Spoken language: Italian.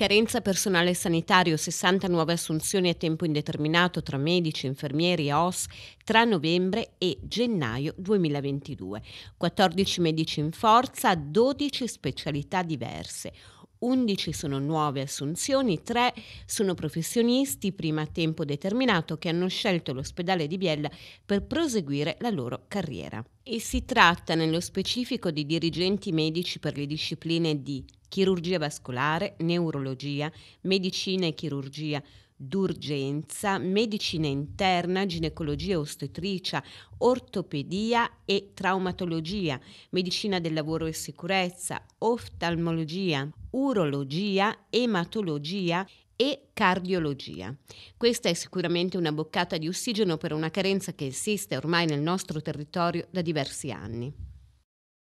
Carenza personale sanitario, 60 nuove assunzioni a tempo indeterminato tra medici, infermieri e OS tra novembre e gennaio 2022. 14 medici in forza, 12 specialità diverse. 11 sono nuove assunzioni, 3 sono professionisti prima a tempo determinato che hanno scelto l'ospedale di Biella per proseguire la loro carriera. E si tratta nello specifico di dirigenti medici per le discipline di chirurgia vascolare, neurologia, medicina e chirurgia d'urgenza, medicina interna, ginecologia ostetricia, ortopedia e traumatologia, medicina del lavoro e sicurezza, oftalmologia, urologia, ematologia e cardiologia. Questa è sicuramente una boccata di ossigeno per una carenza che esiste ormai nel nostro territorio da diversi anni.